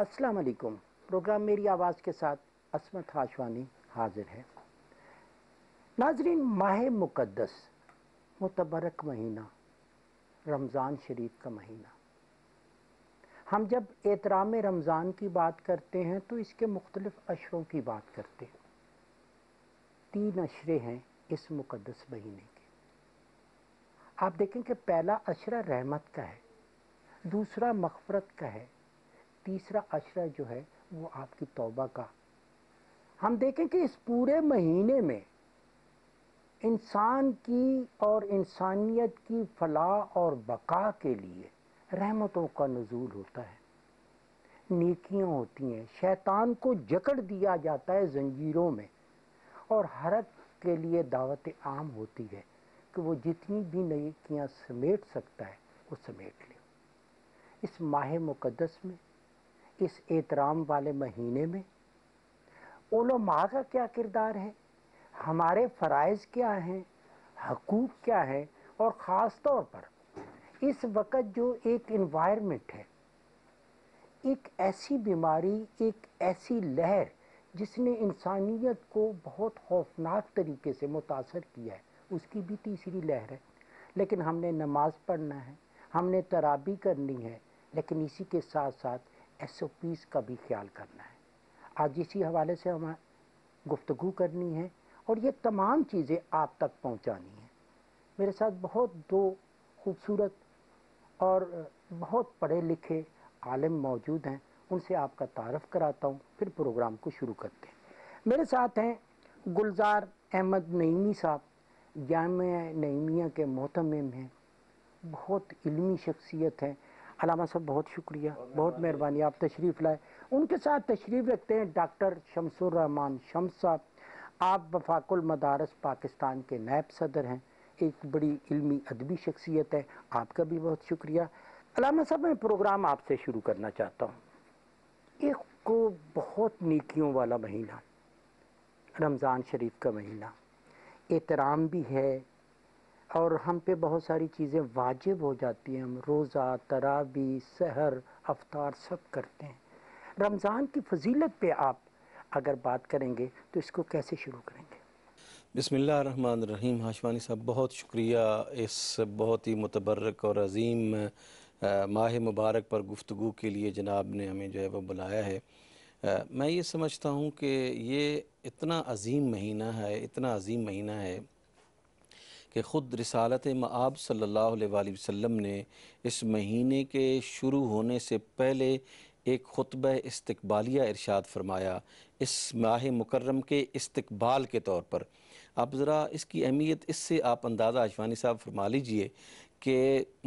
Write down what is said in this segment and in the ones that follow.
अस्सलाम वालेकुम प्रोग्राम मेरी आवाज़ के साथ असमत हाशवानी हाजिर है नाजरीन माह मुकद्दस मुतबरक महीना रमज़ान शरीफ का महीना हम जब एहतराम रमज़ान की बात करते हैं तो इसके मुख्तलिफ अशरों की बात करते हैं तीन अशरे हैं इस मुकदस महीने के आप देखें कि पहला अशरा रहमत का है दूसरा मखफरत का है तीसरा अशरा जो है वो आपकी तौबा का हम देखें कि इस पूरे महीने में इंसान की और इंसानियत की फलाह और बका के लिए रहमतों का नजूल होता है नेकियां होती हैं शैतान को जकड़ दिया जाता है जंजीरों में और हरत के लिए दावत आम होती है कि वो जितनी भी नेकियां समेट सकता है वो समेट ले इस माह मुकदस में इस एहतराम वाले महीने में उलमा का क्या किरदार है हमारे फ़रज़ क्या हैं हकूक़ क्या हैं और ख़ास तौर पर इस वक्त जो एक इन्वायरमेंट है एक ऐसी बीमारी एक ऐसी लहर जिसने इंसानियत को बहुत खौफनाक तरीके से मुतासर किया है उसकी भी तीसरी लहर है लेकिन हमने नमाज पढ़ना है हमने तराबी करनी है लेकिन इसी के साथ साथ एस का भी ख्याल करना है आज इसी हवाले से हमें गुफ्तु करनी है और ये तमाम चीज़ें आप तक पहुंचानी हैं मेरे साथ बहुत दो खूबसूरत और बहुत पढ़े लिखे आलम मौजूद हैं उनसे आपका तारफ़ कराता हूँ फिर प्रोग्राम को शुरू करते हैं मेरे साथ हैं गुलजार अहमद नईमी साहब जाम नईमिया के मोहतम हैं बहुत इलमी शख्सियत हैं अलामा साहब बहुत शुक्रिया बहुत मेहरबानी आप तशरीफ़ लाए उनके साथ तशरीफ़ रखते हैं डॉक्टर शमसुररहमान शम्स साहब आप वफाकुल मदारस पाकिस्तान के नायब सदर हैं एक बड़ी इल्मी अदबी शख्सियत है आपका भी बहुत शुक्रिया अलामा साहब मैं प्रोग्राम आपसे शुरू करना चाहता हूँ एक को बहुत नीकियों वाला महीना रमज़ान शरीफ का महीना एहतराम भी है और हम पे बहुत सारी चीज़ें वाजिब हो जाती हैं हम रोज़ा तरावी सहर अफ्तार सब करते हैं रमज़ान की फजीलत पे आप अगर बात करेंगे तो इसको कैसे शुरू करेंगे बसमिल्ल रहीम हाशवानी साहब बहुत शुक्रिया इस बहुत ही मुतबरक और अजीम माह मुबारक पर गुफ्तु के लिए जनाब ने हमें जो है वो बुलाया है आ, मैं ये समझता हूँ कि ये इतना अजीम महीना है इतना अजीम महीना है कि ख़ुद रसालत मआब सल्ला वसम ने इस महीने के शुरू होने से पहले एक खुतब इस्तबालिया इरशाद फरमाया इस माह मुकर्रम के इस्तबाल के तौर पर आप ज़रा इसकी अहमियत इससे आप अंदाज़ा आशवानी साहब फरमा लीजिए कि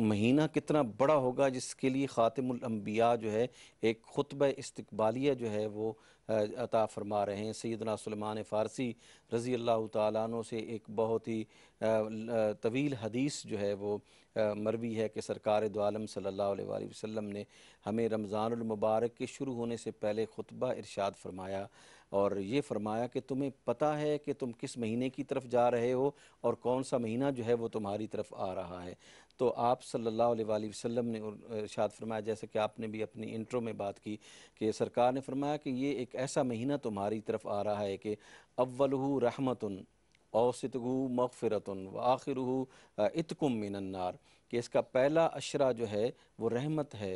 महीना कितना बड़ा होगा जिसके लिए ख़ातमबिया जो है एक खुतब इस्तबालिया जो है वो अता फरमा रहे हैं सैदना सलमान फ़ारसी रज़ी अल्लाह तु से एक बहुत ही तवील हदीस जो है वो मरवी है कि सरकार दोम सल्ला वसम ने हमें रमज़ानमबारक के शुरू होने से पहले खुतबा इरशाद फरमाया और ये फरमाया कि तुम्हें पता है कि तुम किस महीने की तरफ जा रहे हो और कौन सा महीना जो है वो तुम्हारी तरफ आ रहा है तो आप सल्लल्लाहु अलैहि वसल्लम ने इरशाद फरमाया जैसे कि आपने भी अपनी इंट्रो में बात की कि सरकार ने फरमाया कि ये एक ऐसा महीना तुम्हारी तरफ आ रहा है कि अव्वल औसत औसतगु मगफ़रतन व आखिर इतकुम मिनन्नार कि इसका पहला अशरा जो है वो रहमत है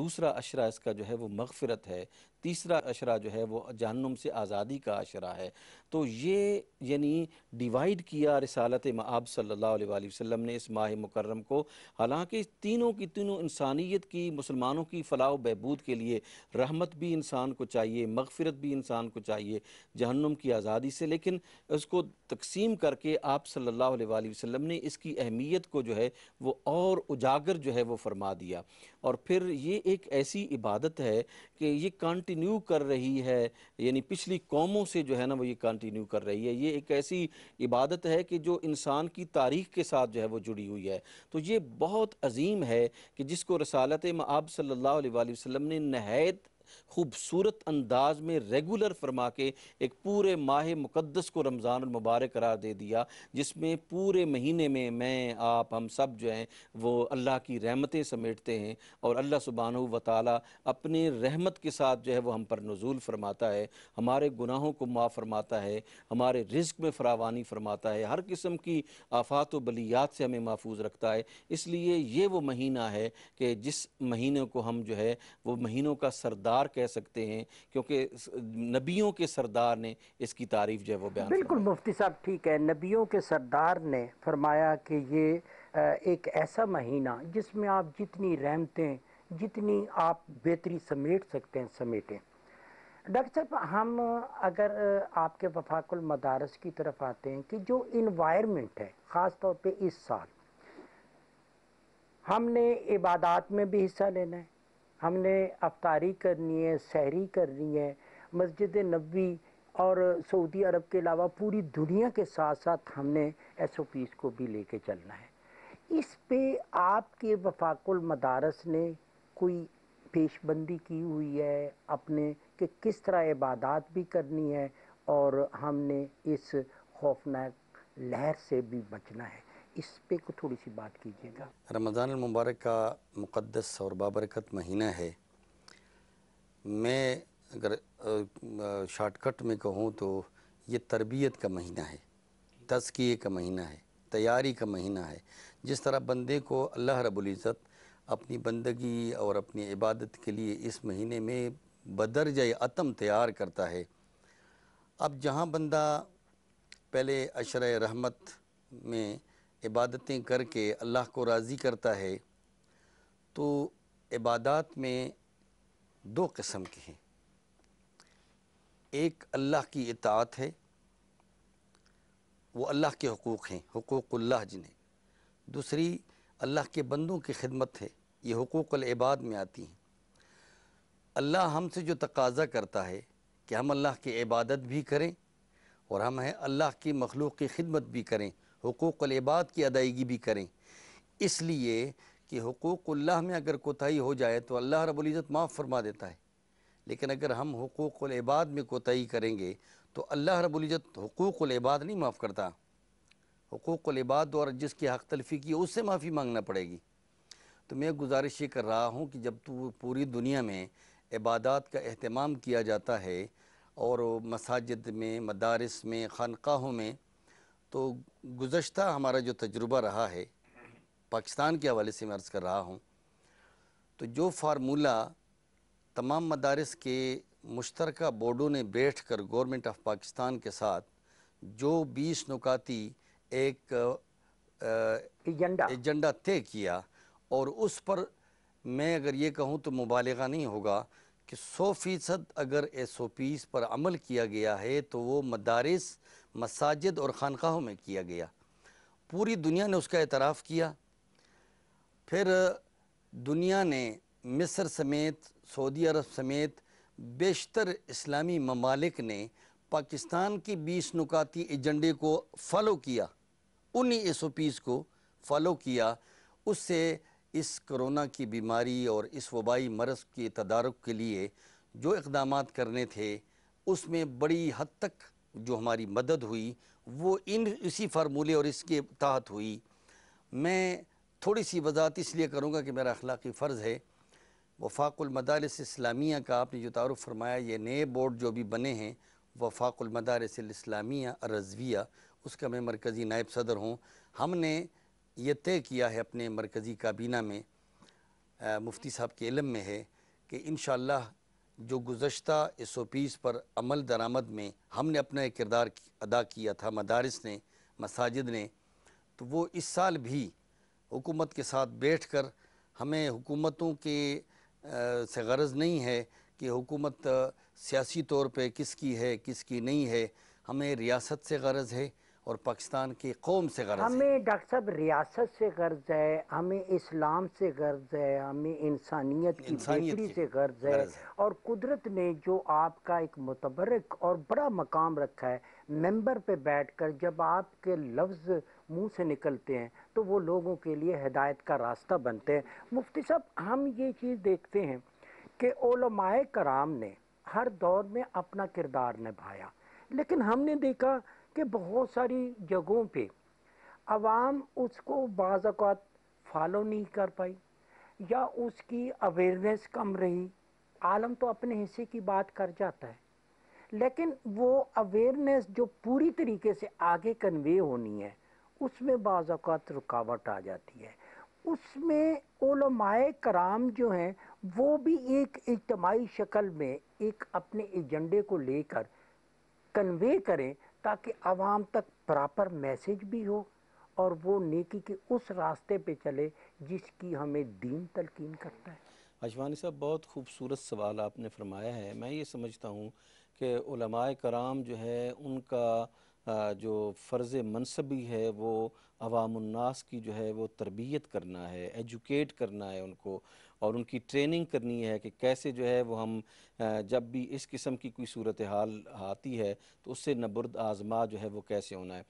दूसरा अशरा इसका जो है वो मगफ़रत है तीसरा अशरा जो है वो जहन्नुम से आज़ादी का अशरा है तो ये यानी डिवाइड किया रसालत मआब सल्ला वसम ने इस माह मुकर्रम को हालांकि तीनों की तीनों इंसानियत की मुसलमानों की फलाह बहबूद के लिए रहमत भी इंसान को चाहिए मगफरत भी इंसान को चाहिए जहन्नुम की आज़ादी से लेकिन उसको तकसीम करके आप सल्ला वसम ने इसकी अहमियत को जो है वो और उजागर जो है वो फरमा दिया और फिर ये एक ऐसी इबादत है कि ये कॉन्ट कंटिन्यू कर रही है यानी पिछली कौमों से जो है ना वो ये कंटिन्यू कर रही है ये एक ऐसी इबादत है कि जो इंसान की तारीख के साथ जो है वो जुड़ी हुई है तो ये बहुत अजीम है कि जिसको रसालत मआब सल्ला वसम ने नहायत खूबसूरत अंदाज में रेगुलर फरमा के एक पूरे माह मुक़दस को रमज़ान मुबारक करार दे दिया जिसमें पूरे महीने में मैं आप हम सब जो हैं वो अल्लाह की रहमतें समेटते हैं और अल्लाह सुबहान व ताली अपने रहमत के साथ जो है वह हम पर नजूल फरमाता है हमारे गुनाहों को माफ़ फरमाता है हमारे रिस्क में फरावानी फरमाता है हर किस्म की आफात व बलियात से हमें महफूज रखता है इसलिए ये वो महीना है कि जिस महीने को हम जो है वो महीनों का सरदार सरदार कह सकते हैं क्योंकि नबियों के सरदार ने इसकी तारीफ जो है वो बयान बिल्कुल मुफ्ती साहब ठीक है नबियों के सरदार ने फरमाया कि ये एक ऐसा महीना जिसमें आप जितनी रहमतें जितनी आप बेहतरी समेट सकते हैं समेटें डॉक्टर साहब हम अगर आपके वफाकुल मदारस की तरफ आते हैं कि जो इन्वायरमेंट है ख़ास तौर पे इस साल हमने इबादत में भी हिस्सा लेना है हमने अफ्तारी करनी है सहरी करनी है मस्जिद नबी और सऊदी अरब के अलावा पूरी दुनिया के साथ साथ हमने एस ओ पीज़ को भी ले कर चलना है इस पर आपके वफाकुल मदारस ने कोई पेशबंदी की हुई है अपने कि किस तरह इबादत भी करनी है और हमने इस खौफनाक लहर से भी बचना है इस पे को थोड़ी सी बात कीजिएगा रमज़ान मुबारक का मुक़दस और बाबरकत महीना है मैं अगर शॉर्टकट में कहूँ तो ये तरबियत का महीना है तस्किए का महीना है तैयारी का महीना है जिस तरह बंदे को अल्लाह रबुल्ज़त अपनी बंदगी और अपनी इबादत के लिए इस महीने में बदरज अतम तैयार करता है अब जहाँ बंदा पहले अशर रहमत में इबादतें करके अल्लाह को राज़ी करता है तो इबादत में दो कस्म के हैं एक अल्लाह की इतात है वो अल्लाह के हकूक़ हैं हकूक़ल्ला जिन्हें दूसरी अल्लाह के बंदों की खिदमत है ये हकूक़लबाद में आती हैं अल्लाह हमसे जो तकाजा करता है कि हम अल्लाह की इबादत भी करें और हम हैं अल्लाह की मखलूक की खिदमत भी करें अलबाद की अदायगी भी करें इसलिए कि हकूक़ल्ला में अगर कोताही हो जाए तो अल्लाह रबुल्ज़त माफ़ फरमा देता है लेकिन अगर हम हकूक़लबाद में कोताही करेंगे तो अल्लाह रबुल्ज़त हकूक़लबाद नहीं माफ़ करता हकूक़लबाद और जिसकी हक तलफी की उससे माफ़ी मांगना पड़ेगी तो मैं गुजारिश ये कर रहा हूँ कि जब तो पूरी दुनिया में इबादत का अहतमाम किया जाता है और मसाजिद में मदारस में ख़ानक़ाहों में तो गुज्त हमारा जो तजुर्बा रहा है पाकिस्तान के हवाले से मैं अर्ज़ कर रहा हूँ तो जो फार्मूला तमाम मदारस के मुश्तरक बोर्डों ने बैठ कर गोरमेंट ऑफ पाकिस्तान के साथ जो बीस नुकाती एक एजेंडा एजेंडा तय किया और उस पर मैं अगर ये कहूँ तो मुबालगा नहीं होगा कि सौ फ़ीसद अगर एस ओ पीज़ पर अमल किया गया है तो वो मदारस मसाजिद और ख़ानक़ाहों में किया गया पूरी दुनिया ने उसका एतराफ़ किया फिर दुनिया ने मिस्र समेत सऊदी अरब समेत बेशतर इस्लामी ममालिक ने पाकिस्तान की बीस नुकाती एजेंडे को फॉलो किया उन्हीं एस ओ पीज़ को फॉलो किया उससे इस कोरोना की बीमारी और इस वबाई मरस के तदारक के लिए जो इकदाम करने थे उसमें बड़ी हद तक जो हमारी मदद हुई वो इन इसी फार्मूले और इसके तहत हुई मैं थोड़ी सी वजात इसलिए करूँगा कि मेरा अखलाकी फ़र्ज़ है वफाकमदारस इस्लामिया का आपने जो तारफ़ फरमाया ये नए बोर्ड जो भी बने हैं वफाकुलमदारस इस्लामिया रजविया उसका मैं मरकज़ी नायब सदर हूँ हमने ये तय किया है अपने मरकज़ी काबीना में आ, मुफ्ती साहब के इलम में है कि इन जो गुज्त एस ओ पीज़ पर अमल दरामद में हमने अपना किरदार अदा किया था मदारस ने मसाजिद ने तो वो इस साल भी हुकूमत के साथ बैठ कर हमें हुकूमतों के आ, से गरज नहीं है कि हुकूमत सियासी तौर पर किसकी है किसकी नहीं है हमें रियासत से गरज है और पाकिस्तान की कौम से गर्ज हमें डॉक्टर साहब रियासत से गर्ज है हमें इस्लाम से गर्ज है हमें इंसानियत की बेहतरी से गर्ज है और कुदरत ने जो आपका एक मुतबरक और बड़ा मकाम रखा है मेंबर पे बैठकर जब आपके लफ्ज़ मुंह से निकलते हैं तो वो लोगों के लिए हिदायत का रास्ता बनते हैं मुफ्ती साहब हम ये चीज़ देखते हैं कि ओलमाए कराम ने हर दौर में अपना किरदार निभाया लेकिन हमने देखा कि बहुत सारी जगहों पे आवाम उसको बाज़त फॉलो नहीं कर पाई या उसकी अवेयरनेस कम रही आलम तो अपने हिस्से की बात कर जाता है लेकिन वो अवेयरनेस जो पूरी तरीके से आगे कन्वे होनी है उसमें बाज़त रुकावट आ जाती है उसमें उलमाए कराम जो हैं वो भी एक इजमाही शक्ल में एक अपने एजेंडे को लेकर कन्वे करें ताकि आवाम तक प्रॉपर मैसेज भी हो और वो नेकी के उस रास्ते पे चले जिसकी हमें दीन तलकीन करता है अजवानी साहब बहुत खूबसूरत सवाल आपने फरमाया है मैं ये समझता हूँ कि कराम जो है उनका जो फ़र्ज़ मनसबी है वो अवामनास की जो है वो तरबियत करना है एजुकेट करना है उनको और उनकी ट्रेनिंग करनी है कि कैसे जो है वो हम जब भी इस किस्म की कोई सूरत हाल आती है तो उससे नबर्द आज़मा जो है वो कैसे होना है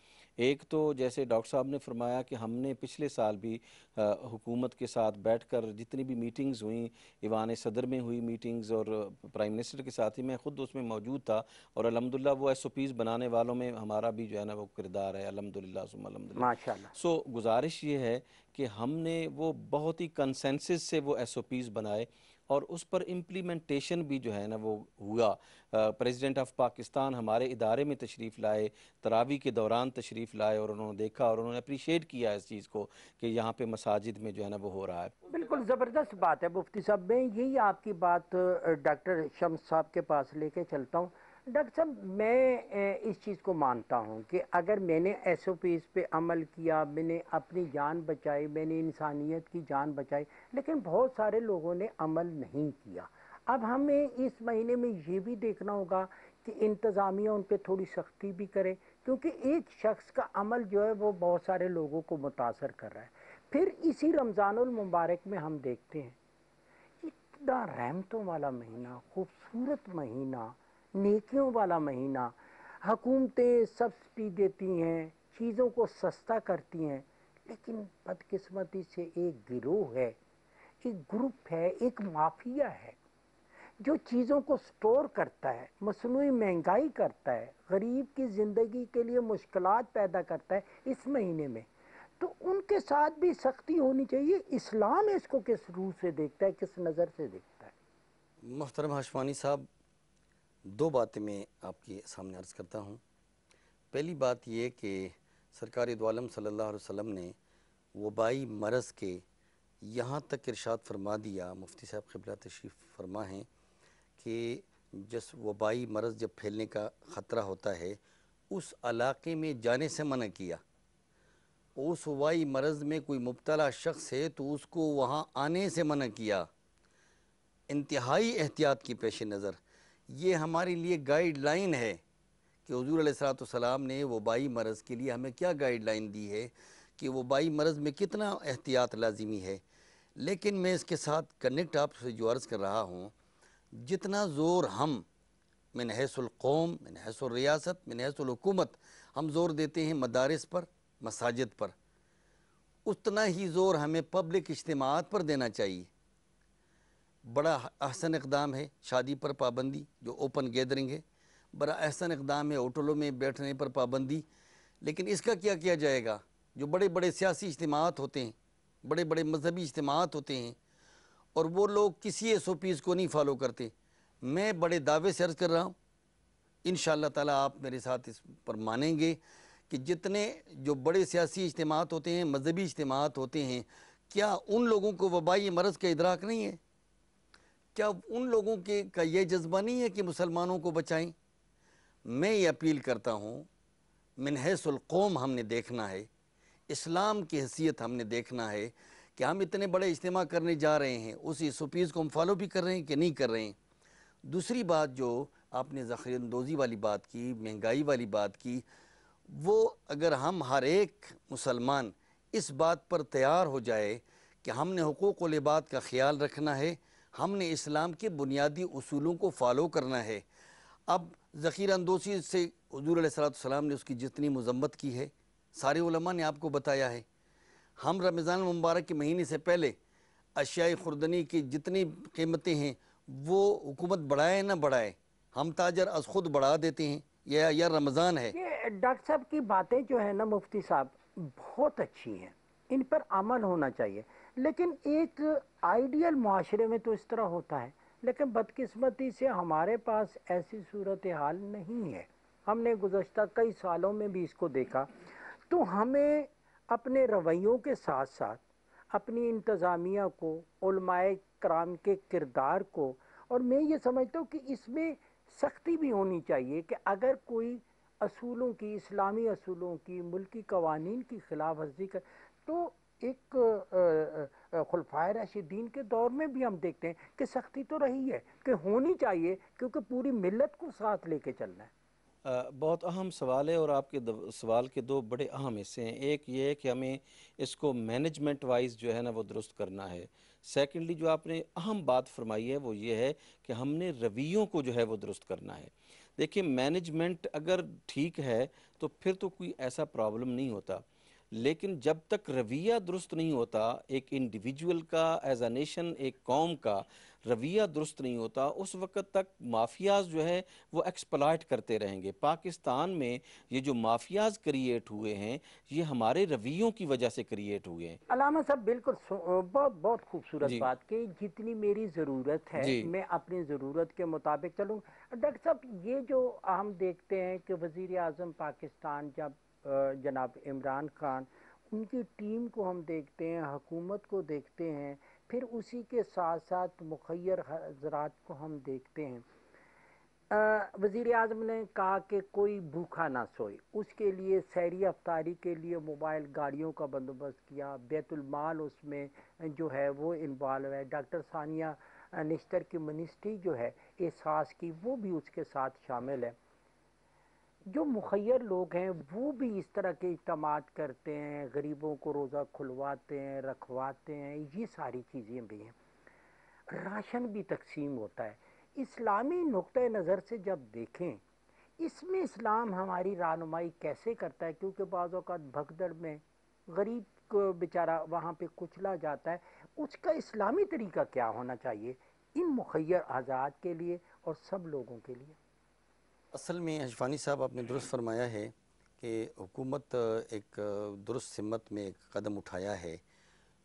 एक तो जैसे डॉक्टर साहब ने फरमाया कि हमने पिछले साल भी हुकूमत के साथ बैठकर जितनी भी मीटिंग्स हुई ईवान सदर में हुई मीटिंग्स और प्राइम मिनिस्टर के साथ ही मैं खुद उसमें मौजूद था और अलहमदिल्ला वो एस ओ पीज़ बनाने वालों में हमारा भी जो है ना वो किरदार है अलहमदिल्ला अलहमदिल्ला सो गुजारिश ये है कि हमने वो बहुत ही कंसेंसिस से वो एस ओ पीज़ बनाए और उस पर इम्प्लीमेंटेशन भी जो है ना वो हुआ प्रेसिडेंट ऑफ पाकिस्तान हमारे इदारे में तशरीफ़ लाए तरावी के दौरान तशरीफ़ लाए और उन्होंने देखा और उन्होंने अप्रिशिएट किया इस चीज़ को कि यहाँ पे मसाजिद में जो है ना वो हो रहा है बिल्कुल ज़बरदस्त बात है मुफ्ती साहब मैं यही आपकी बात डॉक्टर शम्स साहब के पास कर चलता हूँ डॉक्टर साहब मैं इस चीज़ को मानता हूँ कि अगर मैंने एस ओ पीज़ पर अमल किया मैंने अपनी जान बचाई मैंने इंसानियत की जान बचाई लेकिन बहुत सारे लोगों ने अमल नहीं किया अब हमें इस महीने में ये भी देखना होगा कि इंतज़ामिया उन पर थोड़ी सख्ती भी करे क्योंकि एक शख्स का अमल जो है वो बहुत सारे लोगों को मुतासर कर रहा है फिर इसी रमज़ानमबारक में हम देखते हैं इतना रहमतों वाला महीना खूबसूरत महीना नेकियों वाला महीना हकूमतें सब्सिडी देती हैं चीज़ों को सस्ता करती हैं लेकिन बदकिस्मती से एक गिरोह है एक ग्रुप है एक माफिया है जो चीज़ों को स्टोर करता है मसनू महंगाई करता है गरीब की ज़िंदगी के लिए मुश्किल पैदा करता है इस महीने में तो उनके साथ भी सख्ती होनी चाहिए इस्लाम इसको किस रूह से देखता है किस नज़र से देखता है मोहतरम हशवानी साहब दो बातें मैं आपके सामने अर्ज़ करता हूँ पहली बात यह कि सरकार दोम सल्ला वसम ने वबाई मरस के यहाँ तक इरशाद फरमा दिया मुफ्ती साहब कबला तशरीफ़ फरमा है कि जिस वबाई मरज़ जब फैलने का ख़तरा होता है उस इलाके में जाने से मना किया उस वबाई मरज़ में कोई मुबतला शख्स है तो उसको वहाँ आने से मना किया इंतहाई एहतियात की पेश नज़र ये हमारे लिए गाइडलाइन है कि हजूर सलाम ने वबाई मरज़ के लिए हमें क्या गाइडलाइन दी है कि वबाई मरज़ में कितना एहतियात लाजमी है लेकिन मैं इसके साथ कनेक्ट आपसे जो अर्ज़ कर रहा हूँ जितना ज़ोर हम कौम हैसलकौम मिन रियासत मिन हैसलकूमत हम ज़ोर देते हैं मदारस पर मसाजिद पर उतना ही ज़ोर हमें पब्लिक इज्तम पर देना चाहिए बड़ा अहसन इकदाम है शादी पर पाबंदी जो ओपन गैदरिंग है बड़ा अहसन इकदाम है होटलों में बैठने पर पाबंदी लेकिन इसका क्या किया जाएगा जो बड़े बड़े सियासी इज्तम होते हैं बड़े बड़े मजहबी इज्तम होते हैं और वो लोग किसी एस ओ पीज़ को नहीं फॉलो करते मैं बड़े दावे से अर्ज़ कर रहा हूँ इन ताला आप मेरे साथ इस पर मानेंगे कि जितने जो बड़े सियासी इज्तम होते हैं मजहबी इज्तम होते हैं क्या उन लोगों को वबाई मरज़ का इदराक नहीं है क्या उन लोगों के का ये जज्बा नहीं है कि मुसलमानों को बचाएं मैं ये अपील करता हूँ मिनहसलकौम हमने देखना है इस्लाम की हैसियत हमने देखना है कि हम इतने बड़े इज्तम करने जा रहे हैं उसी सुपीज़ को हम फॉलो भी कर रहे हैं कि नहीं कर रहे हैं दूसरी बात जो आपने ज़ख़ीरंदोज़ी वाली बात की महंगाई वाली बात की वो अगर हम हर एक मुसलमान इस बात पर तैयार हो जाए कि हमने हकूक़ लिबात का ख्याल रखना है हमने इस्लाम के बुनियादी असूलों को फॉलो करना है अब ज़ख़ीरा अंदोसी से हजूर सलाम ने उसकी जितनी मजम्मत की है सारे उलमा ने आपको बताया है हम रमज़ान मुबारक के महीने से पहले अशियाई खुरदनी की जितनी कीमतें हैं वो हुकूमत बढ़ाए ना बढ़ाए हम ताजर अज खुद बढ़ा देते हैं या, या रमज़ान है डॉक्टर साहब की बातें जो है ना मुफ्ती साहब बहुत अच्छी हैं इन पर अमल होना चाहिए लेकिन एक आइडियल माशरे में तो इस तरह होता है लेकिन बदकिस्मती से हमारे पास ऐसी सूरत हाल नहीं है हमने गुजशत कई सालों में भी इसको देखा तो हमें अपने रवैयों के साथ साथ अपनी इंतज़ामिया को कराम के किरदार को और मैं ये समझता हूँ कि इसमें सख्ती भी होनी चाहिए कि अगर कोई असूलों की इस्लामी असूलों की मुल्की कवानीन की खिलाफ वर्जी कर तो एक खुलफाए राशिदीन के दौर में भी हम देखते हैं कि सख्ती तो रही है कि होनी चाहिए क्योंकि पूरी मिलत को साथ लेके चलना है आ, बहुत अहम सवाल है और आपके सवाल के दो बड़े अहम हिस्से हैं एक ये है कि हमें इसको मैनेजमेंट वाइज जो है ना वो दुरुस्त करना है सेकेंडली जो आपने अहम बात फरमाई है वो ये है कि हमने रवियों को जो है वो दुरुस्त करना है देखिए मैनेजमेंट अगर ठीक है तो फिर तो कोई ऐसा प्रॉब्लम नहीं होता लेकिन जब तक रवैया दुरुस्त नहीं होता एक इंडिविजुअल का एज अ नेशन एक कौम का रवैया दुरुस्त नहीं होता उस वक्त तक माफियाज जो है वो एक्सप्लाइट करते रहेंगे पाकिस्तान में ये जो माफियाज क्रिएट हुए हैं ये हमारे रवैयों की वजह से क्रिएट हुए हैं अलामा साहब बिल्कुल बहुत बहुत खूबसूरत बात की जितनी मेरी ज़रूरत है मैं अपनी ज़रूरत के मुताबिक चलूँ डॉक्टर साहब ये जो हम देखते हैं कि वज़ी अजम पाकिस्तान जब जनाब इमरान खान उनकी टीम को हम देखते हैं हकूमत को देखते हैं फिर उसी के साथ साथ मुखर हजरात को हम देखते हैं वज़ी अजम ने कहा कि कोई भूखा ना सोए उसके लिए सैरी अफ्तारी के लिए मोबाइल गाड़ियों का बंदोबस्त किया बैतुलमाल उसमें जो है वो इन्वॉल्व है डॉक्टर सानिया निस्टर की मिनिस्ट्री जो है एहसास की वो भी उसके साथ शामिल है जो मुखर लोग हैं वो भी इस तरह के इकदाम करते हैं गरीबों को रोज़ा खुलवाते हैं रखवाते हैं ये सारी चीज़ें भी हैं राशन भी तकसीम होता है इस्लामी नुक़ नज़र से जब देखें इसमें इस्लाम हमारी रानुमाई कैसे करता है क्योंकि बाज़त भगदड़ में गरीब को बेचारा वहाँ पर कुचला जाता है उसका इस्लामी तरीका क्या होना चाहिए इन मुखर आज़ाद के लिए और सब लोगों के लिए असल में अशफानी साहब आपने दुरुस्त फरमाया है कि हुकूमत एक दुरुस्त हिम्मत में एक कदम उठाया है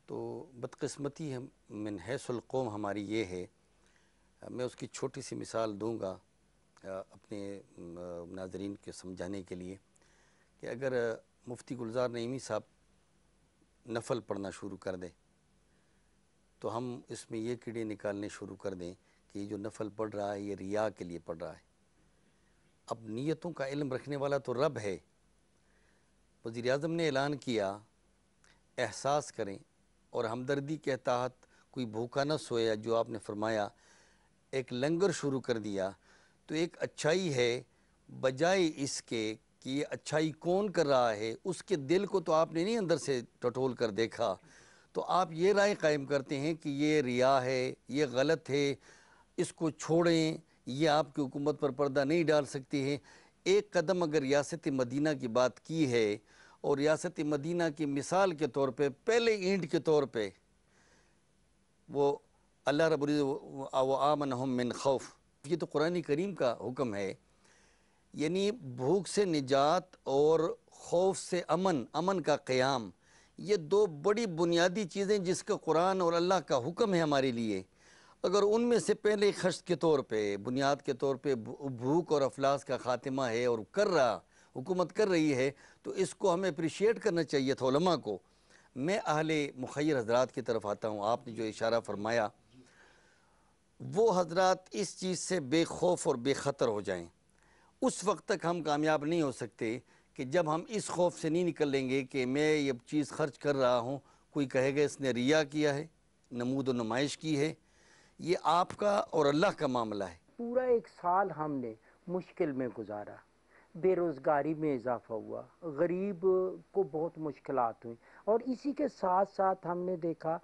तो बदकस्मती हम मिन हैसलकौम हमारी ये है मैं उसकी छोटी सी मिसाल दूंगा अपने नाजरीन के समझाने के लिए कि अगर मुफ्ती गुलजार नईमी साहब नफल पढ़ना शुरू कर दें तो हम इसमें ये कीड़े निकालने शुरू कर दें कि जो नफल पढ़ रहा है ये रिया के लिए पढ़ रहा है अब नीयतों का इल्म रखने वाला तो रब है वज़ी अजम ने ऐलान किया एहसास करें और हमदर्दी के तहत कोई भूखा न सोया जो आपने फरमाया एक लंगर शुरू कर दिया तो एक अच्छाई है बजाय इसके कि ये अच्छाई कौन कर रहा है उसके दिल को तो आपने नहीं अंदर से टटोल कर देखा तो आप ये राय कायम करते हैं कि ये रिया है ये गलत है इसको छोड़ें ये आपकी हुकूमत पर पर्दा नहीं डाल सकती है एक कदम अगर रियासत मदीना की बात की है और रियासत मदीना की मिसाल के तौर पे पहले ईंट के तौर पे वो अल्लाह रब आमन मिन खौफ ये तो कुरानी करीम का हुक्म है यानी भूख से निजात और खौफ से अमन अमन का क़्याम ये दो बड़ी बुनियादी चीज़ें जिसका कुरान और अल्लाह का हुक्म है हमारे लिए अगर उनमें से पहले खर्च के तौर पर बुनियाद के तौर पर भूख और अफलास का खात्मा है और कर रहा हुकूमत कर रही है तो इसको हमें अप्रिशिएट करना चाहिए था को मैं अहले मुखर हजरात की तरफ आता हूँ आपने जो इशारा फरमाया वो हजरात इस चीज़ से बेखौफ और बेखतर हो जाएं उस वक्त तक हम कामयाब नहीं हो सकते कि जब हम इस खौफ से नहीं निकल लेंगे कि मैं ये चीज़ खर्च कर रहा हूँ कोई कहेगा इसने रिया किया है नमूद व नुमाइश की है ये आपका और अल्लाह का मामला है पूरा एक साल हमने मुश्किल में गुजारा बेरोज़गारी में इजाफा हुआ गरीब को बहुत मुश्किल हुई और इसी के साथ साथ हमने देखा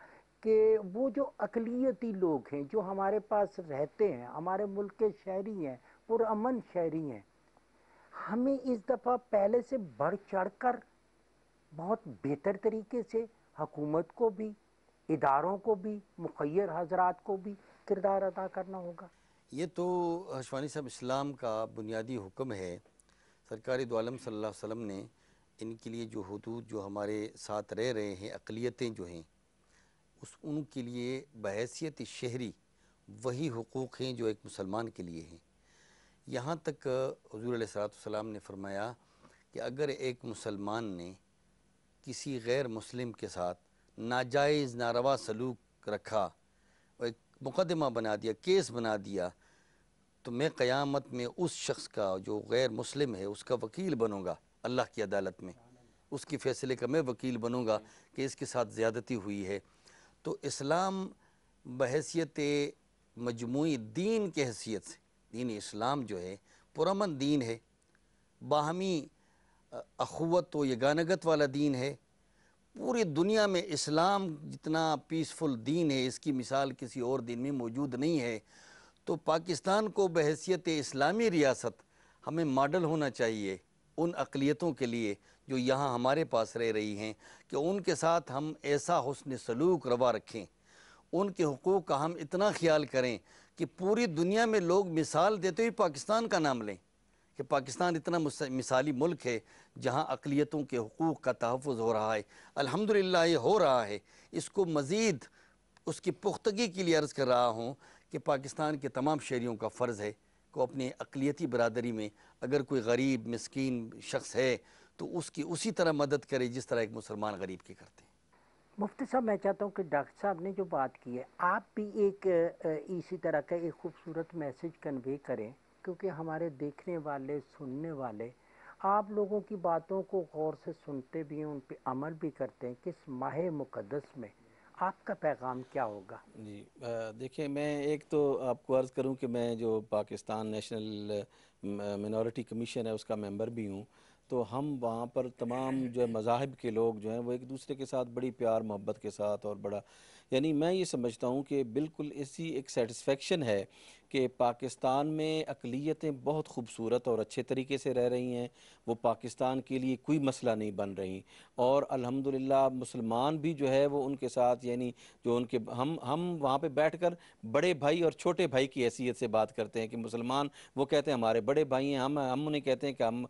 कि वो जो अकलीती लोग हैं जो हमारे पास रहते हैं हमारे मुल्क के शहरी हैं पुरान शहरी हैं हमें इस दफ़ा पहले से बढ़ चढ़ कर बहुत बेहतर तरीके से हकूमत को भी इदारों को भी मुखर हजरात को भी किरदार अदा करना होगा ये तो हशवानी साहब इस्लाम का बुनियादी हुक्म है सरकारी दोम सल्लम वसम ने इनके लिए जो हदूद जो हमारे साथ रह रहे हैं अकलीतें जो हैं उस उनके लिए बहसीत शहरी वही हकूक़ हैं जो एक मुसलमान के लिए हैं यहाँ तक हजूर सलाम ने फरमाया कि अगर एक मुसलमान ने किसी गैर मुस्लिम के साथ नाजायज़ नारवा सलूक रखा और एक मुकदमा बना दिया केस बना दिया तो मैं क़यामत में उस शख्स का जो गैर मुस्लिम है उसका वकील बनूँगा अल्लाह की अदालत में उसकी फ़ैसले का मैं वकील बनूँगा कि इसके साथ ज़्यादती हुई है तो इस्लाम बहसीत मजमू दीन के हैसियत से दीन इस्लाम जो है पुरमन दीन है बाहमी अखवत व यगानगत वाला दीन है पूरी दुनिया में इस्लाम जितना पीसफुल दीन है इसकी मिसाल किसी और दिन में मौजूद नहीं है तो पाकिस्तान को बहसीत इस्लामी रियासत हमें मॉडल होना चाहिए उन अकलीतों के लिए जो यहाँ हमारे पास रह रही हैं कि उनके साथ हम ऐसा हसन सलूक रवा रखें उनके हकूक़ का हम इतना ख्याल करें कि पूरी दुनिया में लोग मिसाल देते हुए पाकिस्तान का नाम लें कि पाकिस्तान इतना मिसाली मुल्क है जहाँ अकलीतों के हकूक़ का तहफ़ हो रहा है अलहमदिल्ला ये हो रहा है इसको मज़ीद उसकी पुख्तगी के लिए अर्ज़ कर रहा हूँ कि पाकिस्तान के तमाम शहरीों का फ़र्ज़ है को अपने अकलीती बरदरी में अगर कोई गरीब मस्किन शख्स है तो उसकी उसी तरह मदद करे जिस तरह एक मुसलमान गरीब की करते हैं मुफ्ती साहब मैं चाहता हूँ कि डॉक्टर साहब ने जो बात की है आप भी एक इसी तरह का एक खूबसूरत मैसेज कन्वे करें क्योंकि हमारे देखने वाले सुनने वाले आप लोगों की बातों को गौर से सुनते भी हैं उन पर अमल भी करते हैं किस माह मुकदस में आपका पैगाम क्या होगा जी देखिए मैं एक तो आपको अर्ज़ करूं कि मैं जो पाकिस्तान नेशनल मिनोरिटी कमीशन है उसका मेंबर भी हूं तो हम वहाँ पर तमाम जो है मजाहब के लोग जो हैं वो एक दूसरे के साथ बड़ी प्यार मोहब्बत के साथ और बड़ा यानी मैं ये समझता हूँ कि बिल्कुल इसी एक सेटिस्फेक्शन है कि पाकिस्तान में अकलीतें बहुत खूबसूरत और अच्छे तरीके से रह रही हैं वो पाकिस्तान के लिए कोई मसला नहीं बन रही और अल्हम्दुलिल्लाह मुसलमान भी जो है वो उनके साथ यानी जो उनके हम हम वहाँ पे बैठकर बड़े भाई और छोटे भाई की हैसियत से बात करते हैं कि मुसलमान वो कहते हैं हमारे बड़े भाई हैं हम हम उन्हें कहते हैं कि हम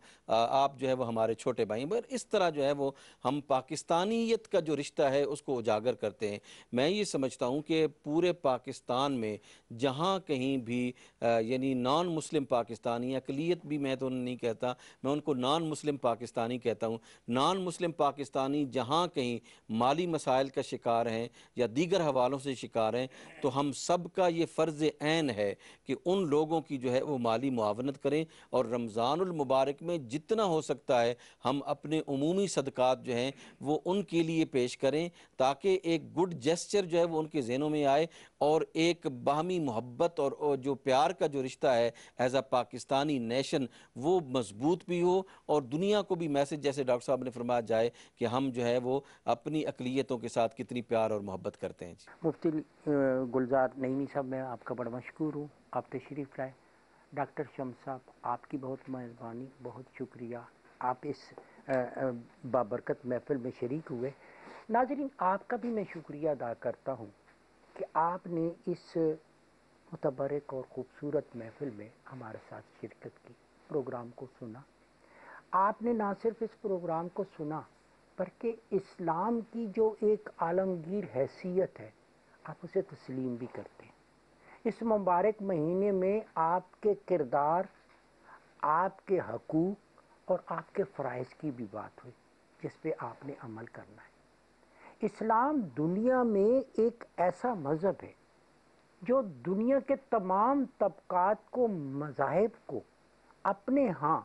आप जो है वो हमारे छोटे भाई हैं इस तरह जो है वो हम पाकिस्तानीत का जो रिश्ता है उसको उजागर करते हैं मैं ये समझता हूँ कि पूरे पाकिस्तान में जहाँ कहीं भी भी यानी नॉन मुस्लिम पाकिस्तानी अकलीत भी मैं तो नहीं कहता मैं उनको नॉन मुस्लिम पाकिस्तानी कहता हूँ नॉन मुस्लिम पाकिस्तानी जहाँ कहीं माली मसाइल का शिकार हैं या दीगर हवालों से शिकार हैं तो हम सब का ये फ़र्ज़ ऐन है कि उन लोगों की जो है वो माली मुआवनत करें और रमज़ानमबारक में जितना हो सकता है हम अपने अमूमी सदक़ात जो हैं वो उनके लिए पेश करें ताकि एक गुड जेस्चर जो है वो उनके जहनों में आए और एक बाहमी मोहब्बत और जो प्यार का जो रिश्ता है एज अ पाकिस्तानी नेशन वो मजबूत भी हो और दुनिया को भी मैसेज जैसे डॉक्टर साहब ने फरमाया जाए कि हम जो है वो अपनी अकलीतों के साथ कितनी प्यार और मोहब्बत करते हैं मुफ्ती गुलजार नईमी साहब मैं आपका बड़ा मशहूर हूँ आप तशरीफ़ लाए डॉक्टर शम साहब आपकी बहुत मेहरबानी बहुत शुक्रिया आप इस बाबरकत महफिल में शरीक हुए नाजरीन आपका भी मैं शुक्रिया अदा करता हूँ कि आपने इस मुतबरक और ख़ूबसूरत महफिल में हमारे साथ शिरकत की प्रोग्राम को सुना आपने ना सिर्फ इस प्रोग्राम को सुना बल्कि इस्लाम की जो एक आलमगीर हैसियत है आप उसे तस्लीम भी करते हैं इस मुबारक महीने में आपके किरदार आपके हकूक़ और आपके फ़रज़ की भी बात हुई जिस पे आपने अमल करना है इस्लाम दुनिया में एक ऐसा मज़हब है जो दुनिया के तमाम तबक़ात को मज़ाहब को अपने हाँ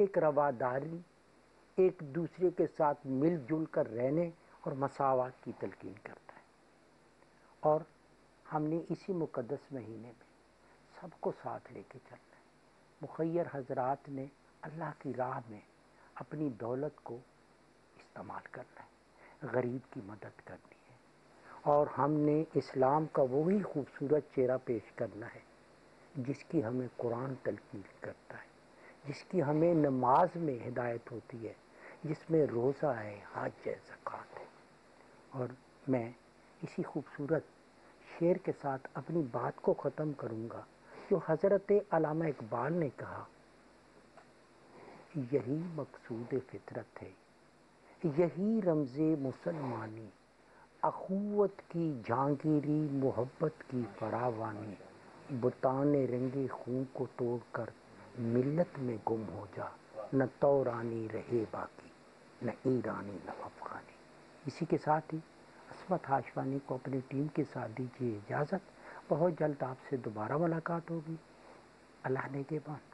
एक रवादारी एक दूसरे के साथ मिलजुल कर रहने और मसावत की तलकिन करता है और हमने इसी मुकदस महीने में सबको साथ लेके चलना है मुखैर हजरात ने अल्लाह की राह में अपनी दौलत को इस्तेमाल करना है गरीब की मदद करना और हमने इस्लाम का वही खूबसूरत चेहरा पेश करना है जिसकी हमें कुरान तलकी करता है जिसकी हमें नमाज में हिदायत होती है जिसमें रोज़ा है हाज है ज़क़़त है और मैं इसी खूबसूरत शेर के साथ अपनी बात को ख़त्म करूँगा जो हज़रत अलामा इकबाल ने कहा यही मकसूद फितरत है यही रमज़ मुसलमानी अखुवत की जहांगीरी मोहब्बत की फरावानी बुताने रंगे खून को तोड़कर मिल्लत में गुम हो जा न तौरानी रहे बाकी न ईरानी न अफगानी इसी के साथ ही असमत हाशवानी को अपनी टीम के साथ दीजिए इजाज़त बहुत जल्द आपसे दोबारा मुलाकात होगी अल्लाह ने के बाद